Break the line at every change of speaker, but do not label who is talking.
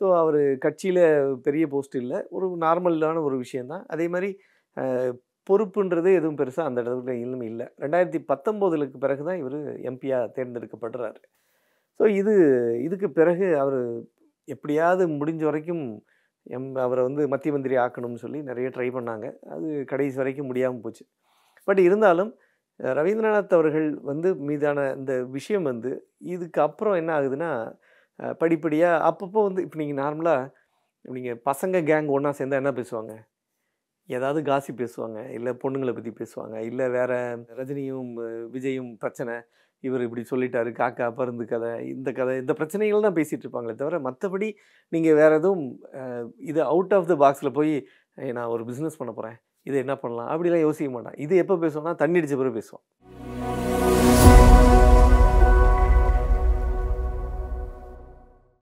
so அவர் கட்சியில் பெரிய post இல்லை ஒரு நார்மலான ஒரு விஷயந்தான் அதே மாதிரி பொறுப்புன்றது எதுவும் பெருசாக அந்த இடத்துல இன்னும் இல்லை ரெண்டாயிரத்தி பத்தொம்போதுக்கு பிறகு தான் இவர் எம்பியாக தேர்ந்தெடுக்கப்படுறாரு ஸோ இது இதுக்கு பிறகு அவர் எப்படியாவது முடிஞ்ச வரைக்கும் எம் அவரை வந்து மத்திய மந்திரி ஆக்கணும்னு சொல்லி நிறைய ட்ரை பண்ணாங்க அது கடைசி வரைக்கும் முடியாமல் போச்சு பட் இருந்தாலும் ரவீந்திரநாத் அவர்கள் வந்து மீதான இந்த விஷயம் வந்து இதுக்கு அப்புறம் என்ன ஆகுதுன்னா படிப்படியாக அப்பப்போ வந்து இப்போ நீங்கள் நார்மலாக நீங்கள் பசங்க கேங் ஒன்றா சேர்ந்தால் என்ன பேசுவாங்க ஏதாவது காசி பேசுவாங்க இல்லை பொண்ணுங்களை பற்றி பேசுவாங்க இல்லை வேறு ரஜினியும் விஜயும் பிரச்சனை இவர் இப்படி சொல்லிட்டாரு காக்கா பருந்து கதை இந்த கதை இந்த பிரச்சனைகள் தான் பேசிகிட்டு இருப்பாங்களே தவிர மற்றபடி நீங்கள் வேறு எதுவும் இது அவுட் ஆஃப் த பாக்ஸில் போய் நான் ஒரு பிஸ்னஸ் பண்ண போகிறேன் இதை என்ன பண்ணலாம் அப்படிலாம் யோசிக்க மாட்டான் இது எப்போ பேசுவோம்னா தண்ணி அடித்த பிறகு பேசுவான்